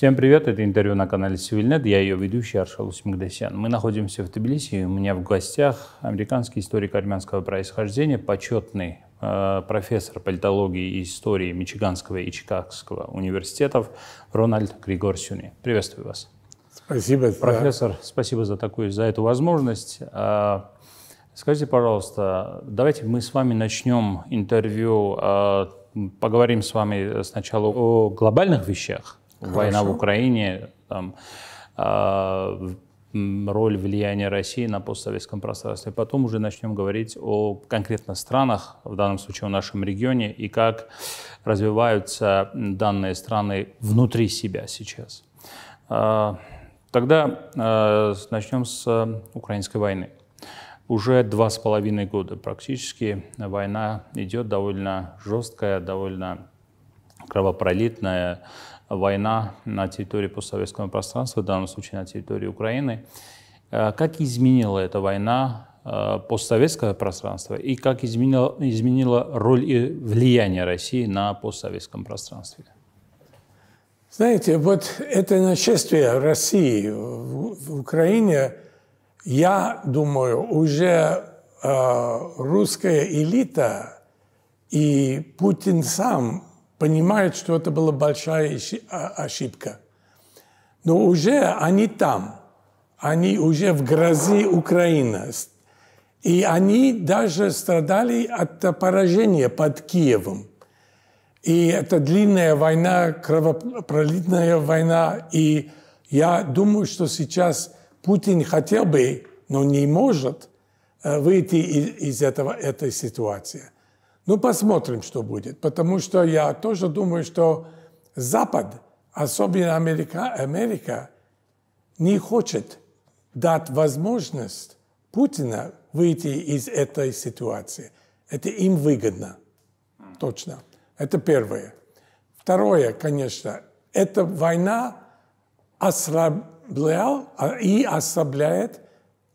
Всем привет, это интервью на канале Civilnet, я ее ведущий Аршал Смагдасян. Мы находимся в Тбилиси, у меня в гостях американский историк армянского происхождения, почетный э, профессор политологии и истории Мичиганского и Чикагского университетов Рональд Григорсюни. Приветствую вас. Спасибо. Профессор, да. спасибо за такую, за эту возможность. А, скажите, пожалуйста, давайте мы с вами начнем интервью, а, поговорим с вами сначала о глобальных вещах, Хорошо. война в Украине, там, э, роль влияния России на постсоветском пространстве. Потом уже начнем говорить о конкретно странах, в данном случае о нашем регионе, и как развиваются данные страны внутри себя сейчас. А, тогда а, начнем с украинской войны уже два с половиной года практически война идет довольно жесткая, довольно кровопролитная война на территории постсоветского пространства, в данном случае на территории Украины. Э, как изменила эта война э, постсоветское пространство и как изменила, изменила роль и влияние России на постсоветском пространстве? Знаете, вот это нашествие России в Украине, я думаю, уже э, русская элита и Путин сам понимают, что это была большая а, ошибка. Но уже они там, они уже в грозе Украины. И они даже страдали от поражения под Киевом. И это длинная война, кровопролитная война. И я думаю, что сейчас Путин хотел бы, но не может э, выйти из этого, этой ситуации. Ну, посмотрим, что будет. Потому что я тоже думаю, что Запад, особенно Америка, Америка не хочет дать возможность Путина выйти из этой ситуации. Это им выгодно. Точно. Это первое. Второе, конечно, эта война ослаблял а, и ослабляет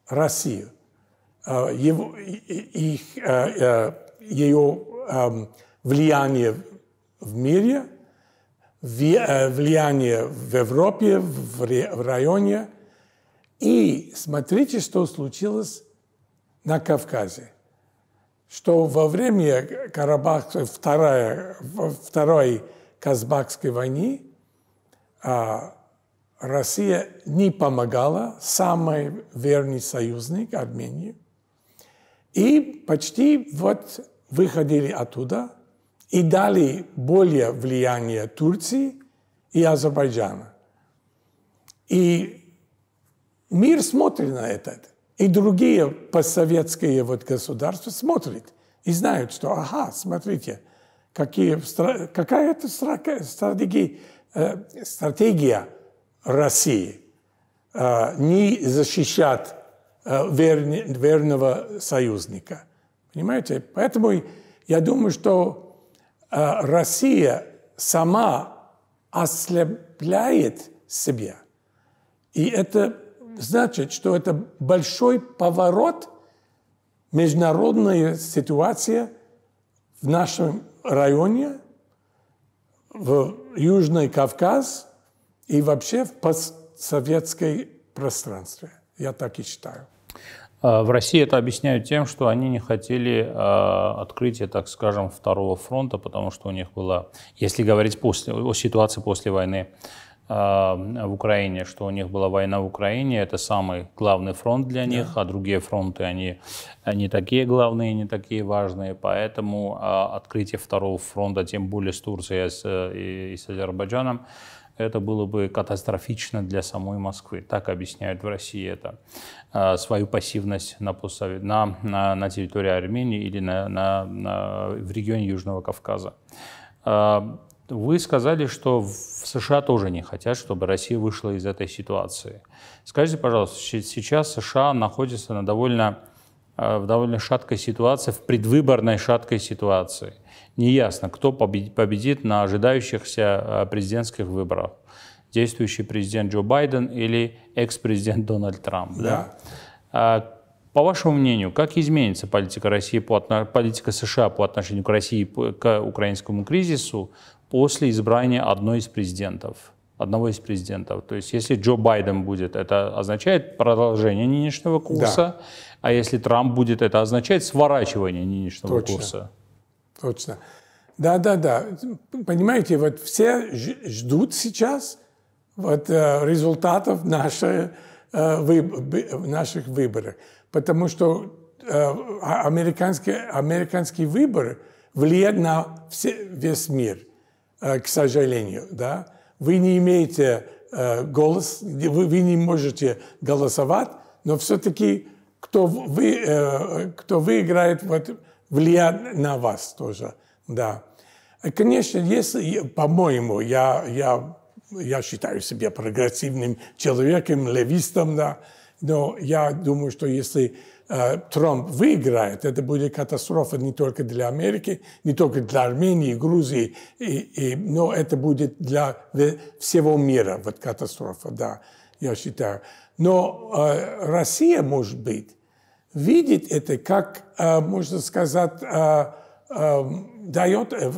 Россию. А, его, их а, ее влияние в мире, э, влияние в Европе, в районе. И смотрите, что случилось на Кавказе. Что во время Карабах, вторая, второй Казбахской войны а, Россия не помогала, самый верный союзник Армении. И почти вот выходили оттуда и дали более влияние Турции и Азербайджана. И мир смотрит на это. И другие постсоветские вот государства смотрят и знают, что, ага, смотрите, какие, какая это стратегия, э, стратегия России э, не защищать э, верного союзника – Понимаете? Поэтому я думаю, что э, Россия сама ослепляет себя. И это значит, что это большой поворот международная ситуация в нашем районе, в Южный Кавказ и вообще в постсоветской пространстве. Я так и считаю. А, в России это объясняют тем, что они не хотели а, открытия, так скажем, второго фронта, потому что у них была, если говорить после, о ситуации после войны а, в Украине, что у них была война в Украине, это самый главный фронт для них, да. а другие фронты, они не такие главные, не такие важные, поэтому открытие второго фронта, тем более с Турцией и с Азербайджаном, это было бы катастрофично для самой Москвы. Так объясняют в России это, а, свою пассивность на, постсовет, на, на, на территории Армении или на, на, на, в регионе Южного Кавказа. А, вы сказали, что в США тоже не хотят, чтобы Россия вышла из этой ситуации. Скажите, пожалуйста, сейчас США находится на довольно, а, в довольно шаткой ситуации, в предвыборной шаткой ситуации неясно, кто победит на ожидающихся э, президентских выборах. Действующий президент Джо Байден или экс-президент Дональд Трамп. Да. Да? А, по вашему мнению, как изменится политика, России по, политика США по отношению к России к украинскому кризису после избрания одной из президентов? одного из президентов. То есть если Джо Байден будет, это означает продолжение нынешнего курса, да. а если Трамп будет, это означает сворачивание нынешнего Точно. курса. Точно. Да, да, да. Понимаете, вот все ждут сейчас вот, э, результатов нашей, э, наших выборов. Потому что э, а, американские, американские выборы влияют на все, весь мир, к сожалению. Да? Вы не имеете голос, вы, вы не можете голосовать, но все-таки кто, вы, кто выиграет вот влияет на вас тоже, да. Конечно, если, по-моему, я, я, я считаю себя прогрессивным человеком, левистом, да, но я думаю, что если э, Трамп выиграет, это будет катастрофа не только для Америки, не только для Армении, Грузии, и, и, но это будет для всего мира вот катастрофа, да, я считаю. Но э, Россия, может быть, видеть это, как, а, можно сказать, а, а, дает, э,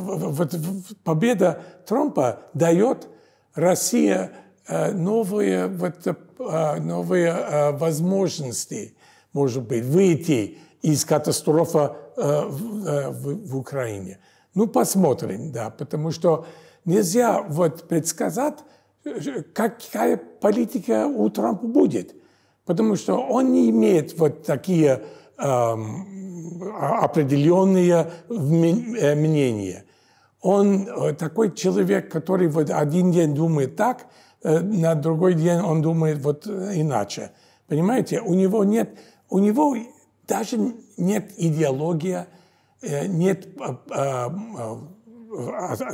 победа Трампа дает Россия э, новые, вот, э, новые возможности, может быть, выйти из катастрофы в Украине. Ну, посмотрим, да, потому что нельзя вот предсказать, какая политика у Трампа будет – потому что он не имеет вот такие эм, определенные э, мнения. Он э, такой человек, который вот один день думает так, э, на другой день он думает вот иначе. Понимаете, у него нет, у него даже нет идеологии, нет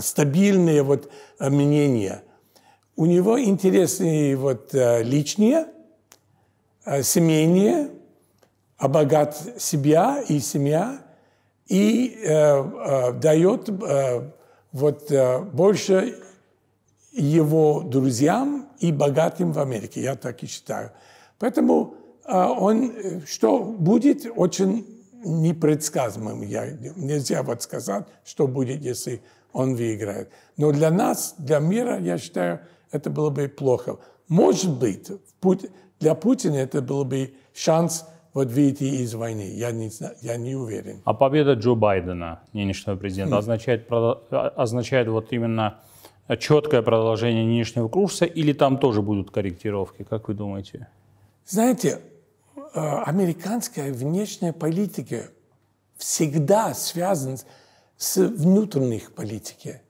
стабильные вот мнения. У него интересные вот личные, Э, семейные, обогат себя и семья, и э, э, дает э, вот, э, больше его друзьям и богатым в Америке, я так и считаю. Поэтому э, он, что будет, очень непредсказуемым. Я, нельзя вот сказать, что будет, если он выиграет. Но для нас, для мира, я считаю, это было бы плохо. Может быть, в Путин для Путина это был бы шанс вот выйти из войны. Я не, я не уверен. А победа Джо Байдена, нынешнего президента, хм. означает, а, означает вот именно четкое продолжение нынешнего курса или там тоже будут корректировки, как вы думаете? Знаете, э, американская внешняя политика всегда связана с внутренней политикой.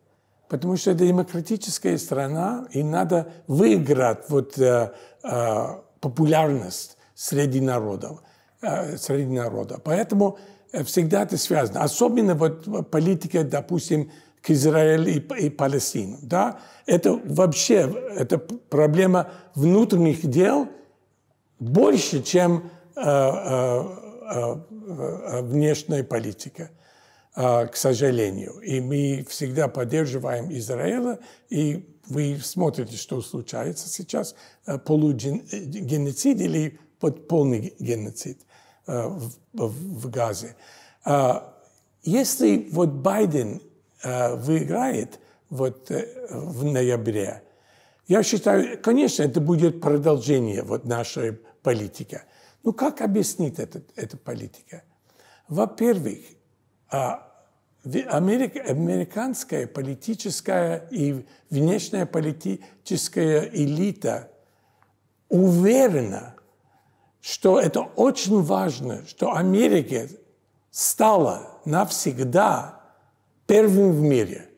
Потому что это демократическая страна, и надо выиграть вот, э, э популярность среди народов, э, среди народа. Поэтому э, всегда это связано. Особенно вот э, политика, допустим, к Израилю и, и Палестину. Да? Это вообще это проблема внутренних дел больше, чем э, э, э, внешняя политика, э, к сожалению. И мы всегда поддерживаем Израиля и вы смотрите, что случается сейчас, э, полугеноцид э, или полный геноцид э, в, в Газе. А, если вот Байден выиграет вот в ноябре, я считаю, конечно, это будет продолжение вот нашей политики. Ну как объяснить этот, эту политика? Во-первых, а, Америка, американская политическая и внешняя политическая элита уверена, что это очень важно, что Америка стала навсегда первым в мире,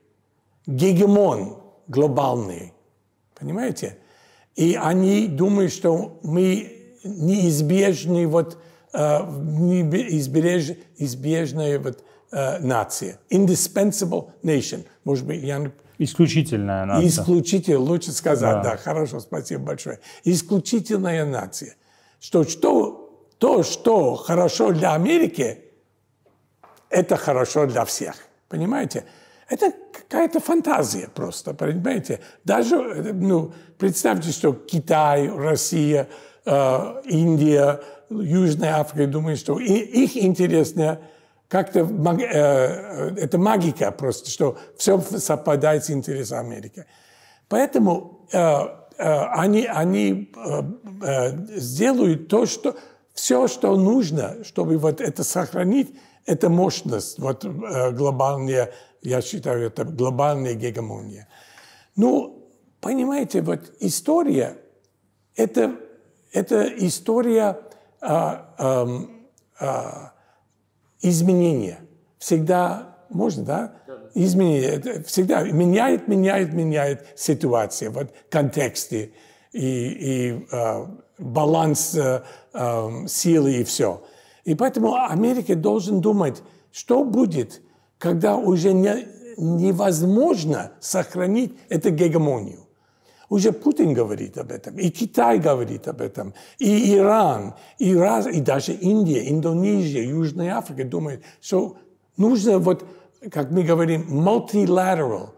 гегемон глобальный. Понимаете? И они думают, что мы неизбежны, вот, э, неизбежные вот, Э, нация. Indispensable nation. Может быть, я... Исключительная нация. Исключительная, лучше сказать, да. да, хорошо, спасибо большое. Исключительная нация. Что, что то, что хорошо для Америки, это хорошо для всех. Понимаете? Это какая-то фантазия просто, понимаете? Даже, ну, представьте, что Китай, Россия, э, Индия, Южная Африка думаю, что их интереснее. Как-то э, э, это магика просто, что все совпадает с интересами Америки. Поэтому э, э, они, они э, э, сделают то, что все, что нужно, чтобы вот это сохранить, это мощность, вот э, глобальная, я считаю, это глобальная гегемония. Ну, понимаете, вот история, это, это история а, эм, а, а, изменения. Всегда можно, да? Изменения. всегда меняет, меняет, меняет ситуация, вот контексты и, и э, баланс э, э, силы и все. И поэтому Америка должен думать, что будет, когда уже не, невозможно сохранить эту гегемонию. Уже Путин говорит об этом, и Китай говорит об этом, и Иран, и, раз, и даже Индия, Индонезия, Южная Африка думают, что нужно вот, как мы говорим, multilateral.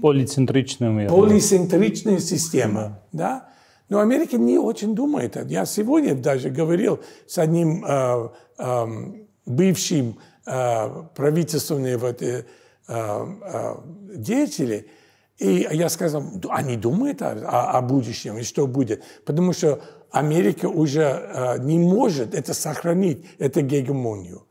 Полицентричная. Полицентричная система, да? Но Америка не очень думает. Я сегодня даже говорил с одним э, э, бывшим э, правительственным вот, э, э, э деятелем, и я сказал, они а думают о, о, о будущем и что будет, потому что Америка уже э, не может это сохранить, эту гегемонию.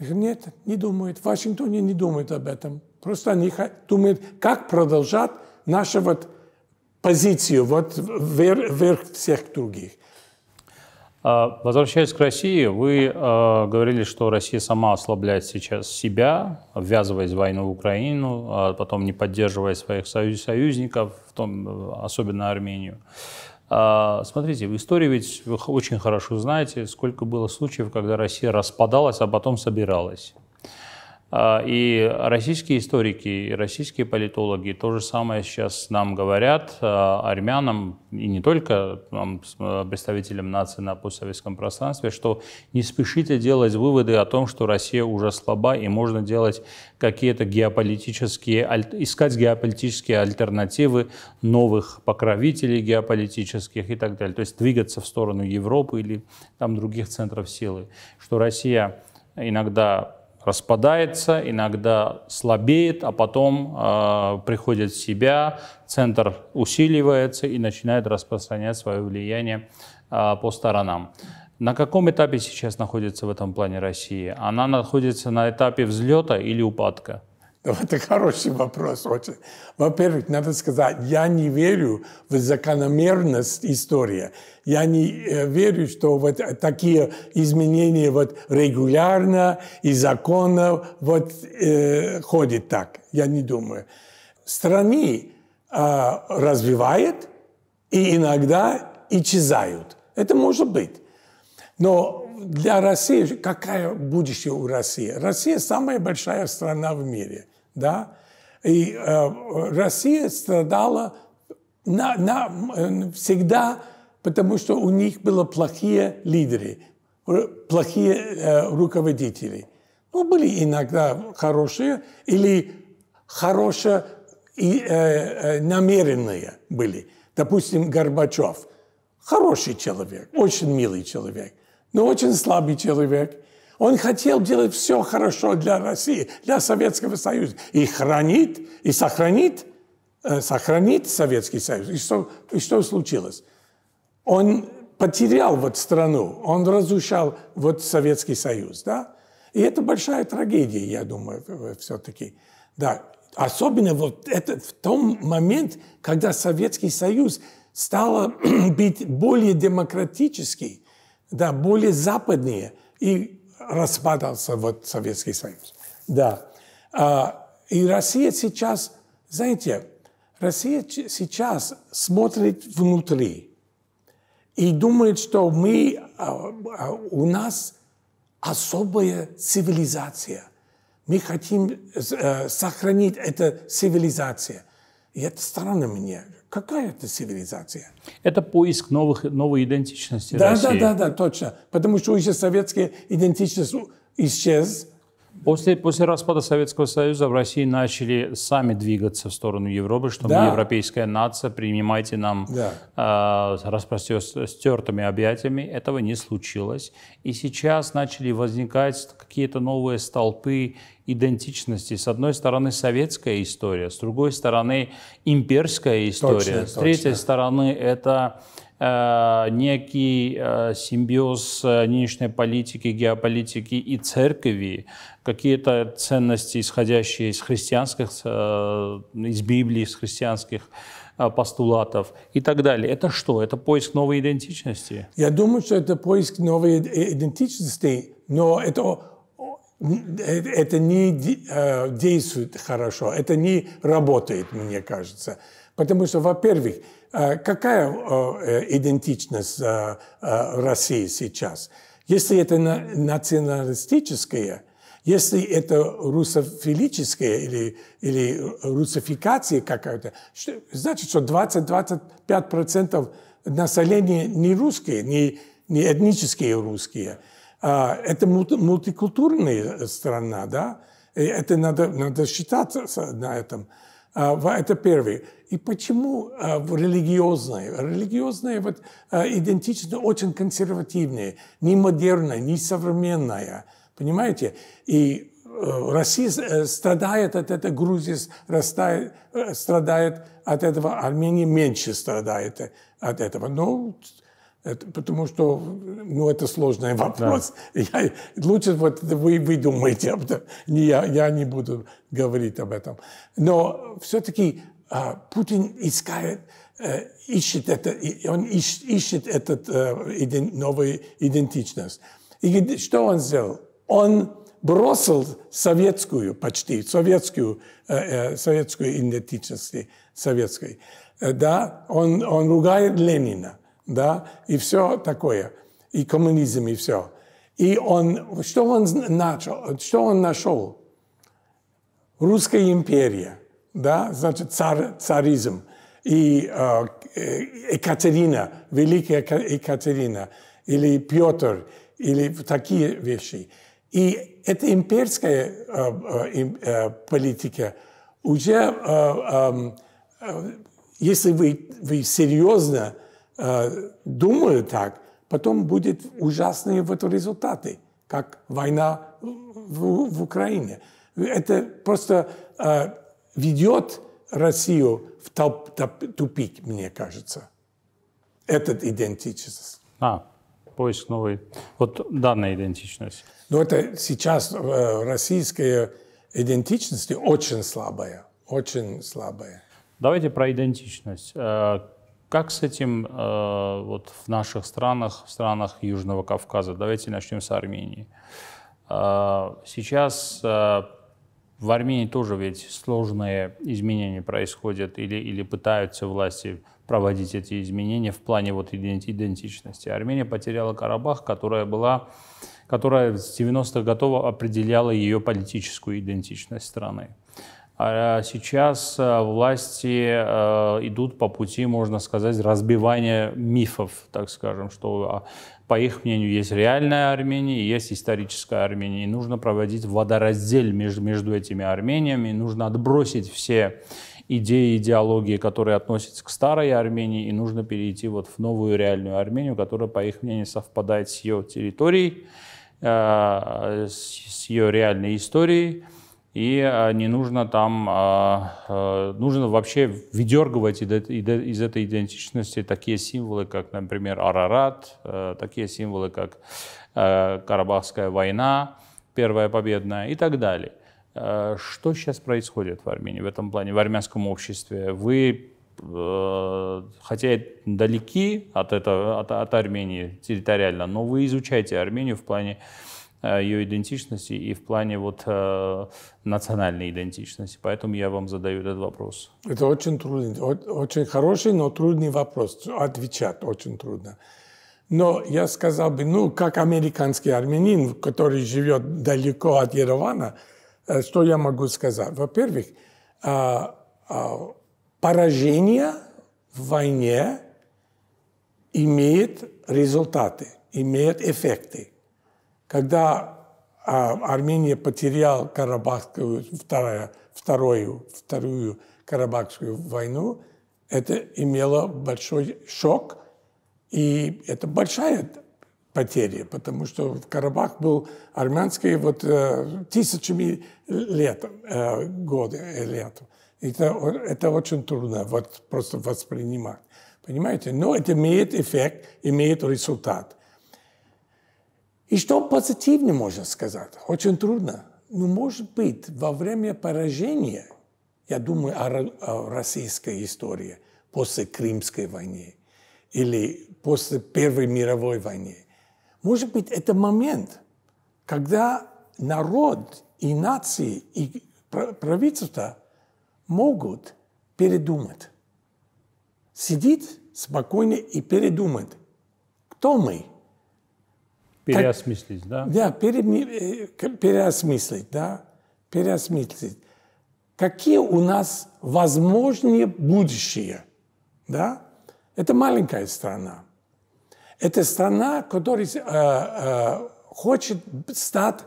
Я говорю, нет, не думают. В Вашингтоне не думают об этом. Просто они думают, как продолжать нашу вот позицию вот вверх, вверх всех других. А, возвращаясь к России, вы э, говорили, что Россия сама ослабляет сейчас себя, ввязываясь в войну в Украину, а потом не поддерживая своих союз союзников, в том, особенно Армению. Э, смотрите, в истории ведь вы очень хорошо знаете, сколько было случаев, когда Россия распадалась, а потом собиралась. А, и российские историки, и российские политологи то же самое сейчас нам говорят, а, армянам, и не только а, представителям нации на постсоветском пространстве, что не спешите делать выводы о том, что Россия уже слаба, и можно делать какие-то геополитические, искать геополитические альтернативы новых покровителей геополитических и так далее. То есть двигаться в сторону Европы или там других центров силы. Что Россия иногда распадается, иногда слабеет, а потом э, приходит в себя, центр усиливается и начинает распространять свое влияние э, по сторонам. На каком этапе сейчас находится в этом плане Россия? Она находится на этапе взлета или упадка? Это хороший вопрос очень. Во-первых, надо сказать, я не верю в закономерность истории. Я не э, верю, что вот э, такие изменения вот регулярно и законно вот э, ходят так. Я не думаю. Страны э, развивают и иногда исчезают. Это может быть. Но для России, какая будущее у России? Россия самая большая страна в мире. Да? И э, Россия страдала на, на, всегда, потому что у них были плохие лидеры, э, плохие э, руководители. Ну, были иногда хорошие или хорошие и э, э, намеренные были. Допустим, Горбачев. Хороший человек, очень милый человек, но очень слабый человек. Он хотел делать все хорошо для России, для Советского Союза. И хранит, и сохранит, э, сохранит Советский Союз. И что, и что случилось? Он потерял вот страну, он разрушал вот Советский Союз, да? И это большая трагедия, я думаю, все-таки. Да, особенно вот это в том момент, когда Советский Союз стал быть более демократический, да, более западнее, и распадался вот Советский Союз. Да. А, и Россия сейчас, знаете, Россия сейчас смотрит внутри и думает, что мы, а, а, у нас особая цивилизация. Мы хотим э, э, сохранить эту цивилизацию. И это странно мне. Какая это цивилизация? Это поиск новых, новой идентичности да, России. Да, да, да, точно. Потому что уже советская идентичность исчез, После, после распада Советского Союза в России начали сами двигаться в сторону Европы, чтобы да. европейская нация, принимайте нам да. э, а, распростертыми объятиями. Этого не случилось. И сейчас начали возникать какие-то новые столпы идентичности. С одной стороны, советская история, с другой стороны, имперская история, точно, с третьей стороны, это Э, некий э, симбиоз э, нынешней политики, геополитики и церкви, какие-то ценности, исходящие из христианских, из Библии, из христианских постулатов и так далее. Это что? Это поиск новой идентичности? Я думаю, что это поиск новой идентичности, но это, это не действует хорошо, это не работает, мне кажется. Потому что, во-первых, э, какая э, э, идентичность России сейчас? Если это националистическая, если это русофилическая или, или русификация какая-то, значит, что 20-25% населения не русские, не, не этнические русские. А, это мультикультурная страна, да? Это надо, надо считаться на этом. А, это первое. И почему а, религиозные? Религиозные вот, а, идентично очень консервативные, не модерная, не современная. Понимаете? И э, Россия э, страдает от этого, Грузия э, страдает от этого, Армения меньше страдает от этого. Но ну, это, потому что, ну, это сложный вопрос. Да. Я, лучше вот вы, вы думаете об этом. Не, я, я не буду говорить об этом. Но все-таки а, Путин искает, э, ищет, это, он ищет, ищет этот э, новый идентичность. И что он сделал? Он бросил советскую почти, советскую, э, советскую идентичность, советской. Да, он, он ругает Ленина, да, и все такое, и коммунизм, и все. И он, что он начал, что он нашел? Русская империя – да, значит цар, царизм. И э, Екатерина, Великая Екатерина, или Петр, или такие вещи. И эта имперская э, э, политика уже, э, э, если вы, вы серьезно э, думали так, потом будут ужасные вот результаты, как война в, в Украине. Это просто э, ведет Россию в толп, топ, тупик, мне кажется, этот идентичность. А, поиск новой, вот данная идентичность. Но это сейчас э, российская идентичность очень слабая, очень слабая. Давайте про идентичность. Э, как с этим э, вот в наших странах, в странах Южного Кавказа? Давайте начнем с Армении. Сейчас в Армении тоже ведь сложные изменения происходят или, или пытаются власти проводить эти изменения в плане вот идентичности. Армения потеряла Карабах, которая была, которая с 90-х годов определяла ее политическую идентичность страны. А, а сейчас э, власти э, идут по пути, можно сказать, разбивания мифов, так скажем, что а, по их мнению, есть реальная Армения есть историческая Армения. И нужно проводить водораздель между, между этими Армениями, нужно отбросить все идеи, идеологии, которые относятся к старой Армении, и нужно перейти вот в новую реальную Армению, которая, по их мнению, совпадает с ее территорией, э, с ее реальной историей и э, не нужно там, а, э, нужно вообще выдергивать из этой идентичности такие символы, как, например, Арарат, э, такие символы, как Карабахская война, Первая победная и так далее. Что сейчас происходит в Армении в этом плане, в армянском обществе? Вы хотя далеки от, этого, от, от Армении территориально, но вы изучаете Армению в плане Э, ее идентичности и в плане вот э, национальной идентичности. Поэтому я вам задаю этот вопрос. Это очень трудный, очень хороший, но трудный вопрос. Отвечать очень трудно. Но я сказал бы, ну, как американский армянин, который живет далеко от Еревана, э, что я могу сказать? Во-первых, а, а, поражение в войне имеет результаты, имеет эффекты. Когда а, Армения потеряла Карабахскую, вторая, вторую, вторую Карабахскую войну, это имело большой шок, и это большая потеря, потому что в Карабах был армянский вот э, тысячами лет, э, годы э, лет. Это, это очень трудно вот просто воспринимать. Понимаете? Но это имеет эффект, имеет результат. И что позитивно можно сказать? Очень трудно. Но, ну, может быть, во время поражения, я думаю о, о российской истории после Крымской войны или после Первой мировой войны, может быть, это момент, когда народ и нации, и правительство могут передумать. Сидит спокойно и передумает. кто мы – Переосмыслить, так, да? Да, пере, э, переосмыслить, да, переосмыслить. Какие у нас возможные будущие, да? Это маленькая страна. Это страна, которая э, э, хочет стать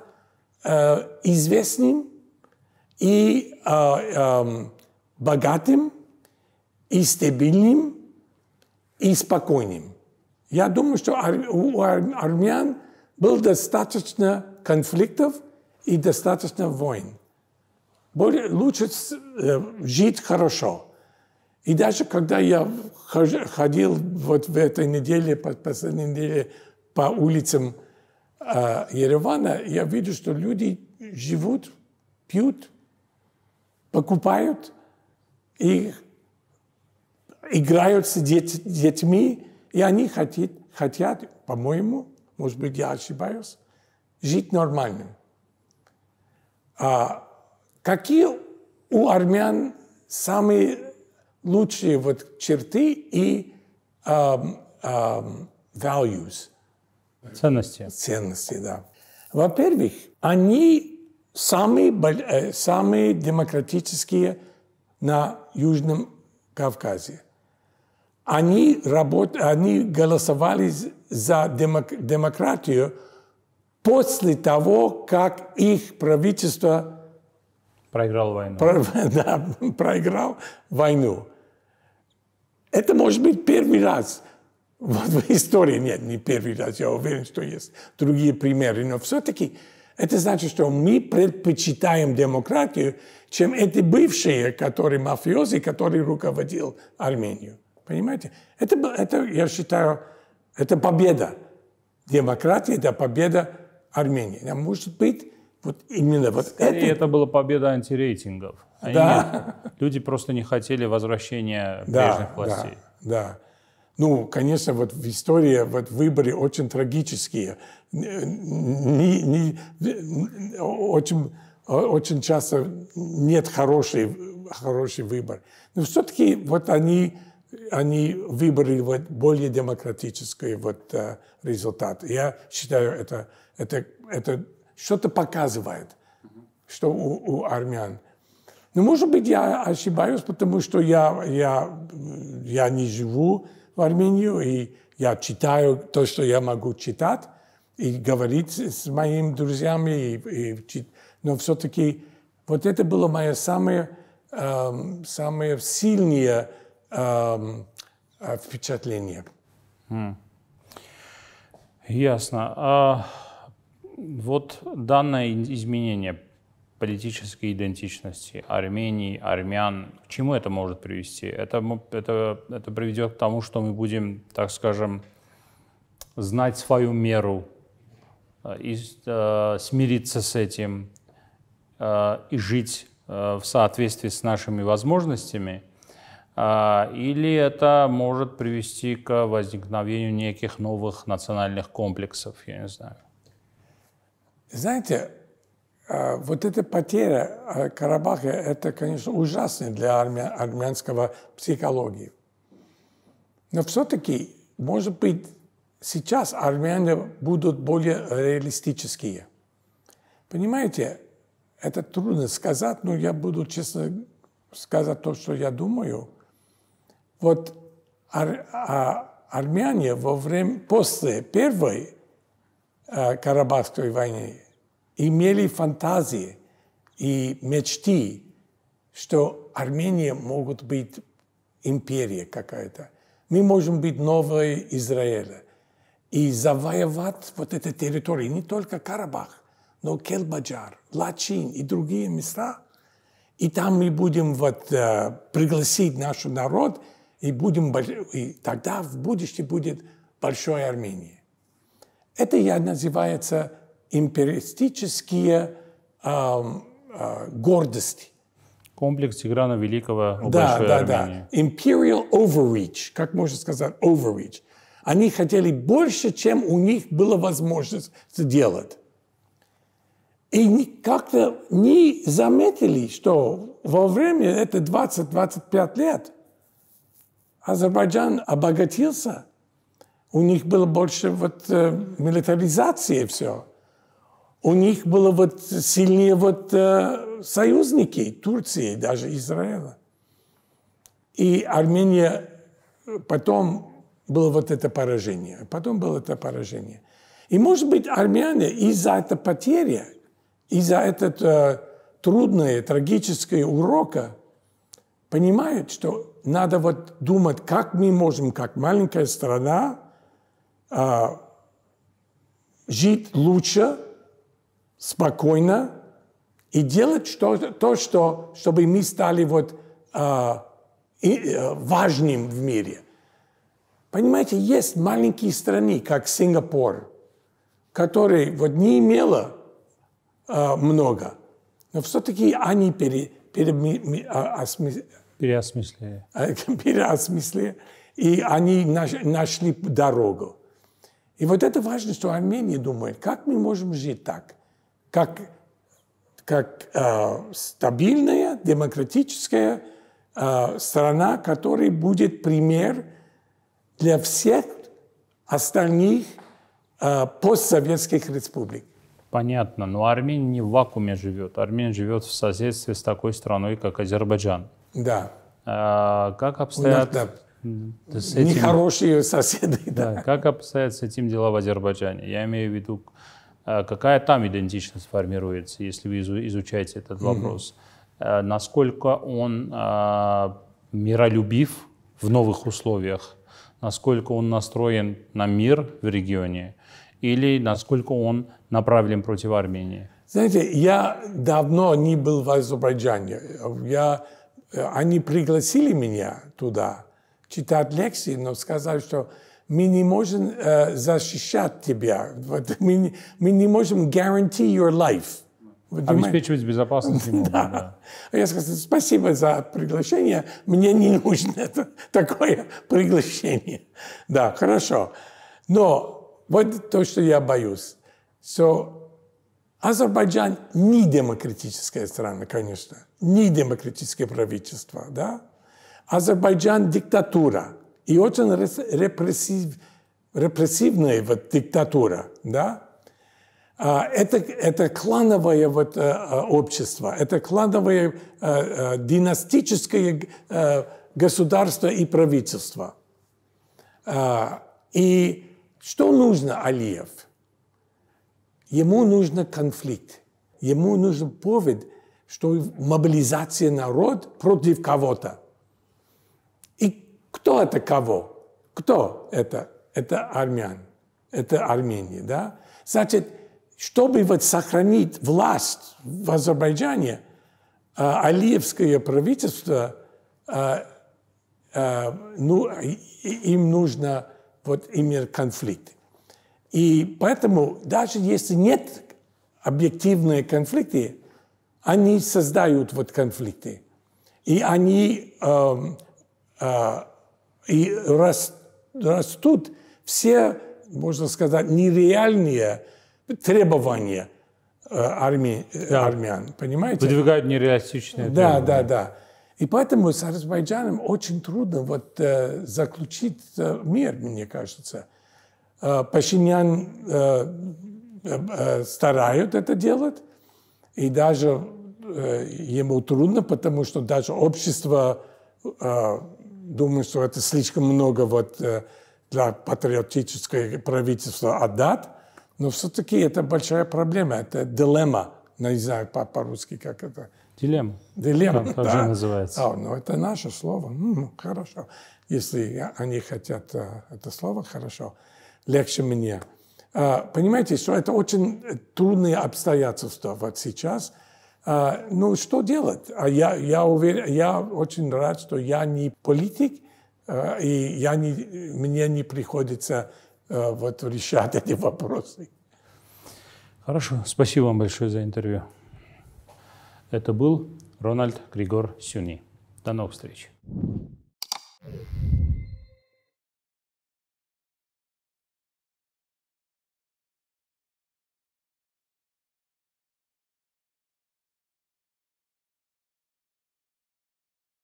э, известным и э, э, богатым, и стабильным, и спокойным. Я думаю, что у армян было достаточно конфликтов и достаточно войн. Более, лучше э, жить хорошо. И даже когда я ходил вот в этой неделе, по последней неделе по улицам э, Еревана, я вижу, что люди живут, пьют, покупают и играют с деть, детьми, и они хотят, хотят по-моему, может быть, я ошибаюсь, жить нормально А какие у армян самые лучшие вот черты и um, um, values? Ценности. Ценности, да. Во-первых, они самые, э, самые демократические на Южном Кавказе они, работ... они голосовали за демок... демократию после того, как их правительство проиграл войну. Про... Да, проиграл войну. Это может быть первый раз в истории, нет, не первый раз, я уверен, что есть другие примеры, но все-таки это значит, что мы предпочитаем демократию, чем эти бывшие, которые мафиози, которые руководил Армению. Понимаете? Это, это, я считаю, это победа. Демократия – это победа Армении. А может быть, вот именно вот это... это была победа антирейтингов. Они а да. Не... Люди просто не хотели возвращения да, прежних властей. Да, да. Ну, конечно, вот в истории, вот выборы очень трагические. не, не, очень, очень часто нет хороший, хороший выбор. Но все-таки вот они они выбрали вот более демократический вот э, результат. Я считаю, это, это, это что-то показывает, что у, у армян. Но, ну, может быть, я ошибаюсь, потому что я, я, я не живу в Армении, и я читаю то, что я могу читать, и говорить с моими друзьями. И, и, но все-таки вот это было мое самое, э, самое сильное а, впечатление. Хм. Ясно. А, вот данное изменение политической идентичности Армении, армян, к чему это может привести? Это, это, это приведет к тому, что мы будем, так скажем, знать свою меру, э, и, э, смириться с этим э, и жить э, в соответствии с нашими возможностями – а, или это может привести к возникновению неких новых национальных комплексов, я не знаю. Знаете, а, вот эта потеря а, Карабаха, это, конечно, ужасно для армя, армянского психологии. Но все-таки, может быть, сейчас армяне будут более реалистические. Понимаете, это трудно сказать, но я буду честно сказать то, что я думаю – вот ар, а, армяне во время, после Первой а, Карабахской войны имели фантазии и мечты, что Армения могут быть империя какая-то. Мы можем быть новой Израиля и завоевать вот эти территории, не только Карабах, но Келбаджар, Лачин и другие места. И там мы будем вот, э, пригласить наш народ – и, будем, и тогда в будущем будет большой Армения. Это я называется империалистические э, э, гордости. Комплекс Тиграна Великого у да, Большой да, Армении. Да, Imperial overreach, как можно сказать, overreach. Они хотели больше, чем у них было возможность сделать. И как-то не заметили, что во время это 20-25 лет – Азербайджан обогатился, у них было больше вот э, милитаризации все. У них было вот сильнее вот э, союзники Турции, даже Израиля. И Армения потом было вот это поражение. Потом было это поражение. И, может быть, армяне из-за этой потери, из-за этого э, трудного, трагического урока э, понимают, что надо вот думать, как мы можем, как маленькая страна, а, жить лучше, спокойно и делать что, то, что, чтобы мы стали вот, а, и, а, э, важным в мире. Понимаете, есть маленькие страны, как Сингапур, которые вот не имела а, много, но все-таки они пере, пере, а, осмы, Переосмыслили. А, переосмыслили. И они нашли дорогу. И вот это важно, что Армения думает, как мы можем жить так, как, как э, стабильная, демократическая э, страна, которая будет пример для всех остальных э, постсоветских республик. Понятно, но Армения не в вакууме живет. Армения живет в соседстве с такой страной, как Азербайджан. Да. А, как обстоят... С этим... Нехорошие соседы. Да. да. Как обстоят с этим дела в Азербайджане? Я имею в виду, а, какая там идентичность формируется, если вы изучаете этот вопрос. Угу. Насколько он а, миролюбив в новых условиях? Насколько он настроен на мир в регионе? Или насколько он направлен против Армении? Знаете, я давно не был в Азербайджане. Я Э, они пригласили меня туда читать лекции, но сказали, что мы не можем э, защищать тебя, мы, не, мы не можем guarantee your life. Обеспечивать безопасность. Ему, да. да. А я сказал, спасибо за приглашение, мне не нужно это, такое приглашение. Да, хорошо. Но вот то, что я боюсь. So, Азербайджан не демократическая страна, конечно, не демократическое правительство, да. Азербайджан диктатура и очень репрессив, репрессивная вот диктатура, да. А, это, это клановое вот э, э, общество, это клановое э, династическое государство и правительство. А, и что нужно Алиев? Ему нужен конфликт. Ему нужен повод, что мобилизация народ против кого-то. И кто это кого? Кто это? Это армян. Это Армения, да? Значит, чтобы вот сохранить власть в Азербайджане, э, алиевское правительство, э, э, ну, им нужно вот именно конфликт. И поэтому даже если нет объективные конфликты, они создают вот конфликты. И они э, э, и растут все, можно сказать, нереальные требования э, армии, э, армян, понимаете? Выдвигают нереалистичные Да, требования. да, да. да. И поэтому с Азербайджаном очень трудно вот, э, заключить мир, мне кажется. Э, пашинян э, э, старают это делать, и даже ему трудно, потому что даже общество думает, что это слишком много вот для патриотического правительства отдать, но все-таки это большая проблема, это дилемма, не знаю по-русски, как это. Дилемма. Дилемма, да. Как же называется. А, ну это наше слово, хорошо. Если они хотят это слово, хорошо. Хорошо легче мне. А, понимаете, что это очень трудные обстоятельства вот сейчас. А, ну, что делать? А я, я, уверен, я очень рад, что я не политик, и я не, мне не приходится вот решать эти вопросы. Хорошо, спасибо вам большое за интервью. Это был Рональд Григор Сюни. До новых встреч.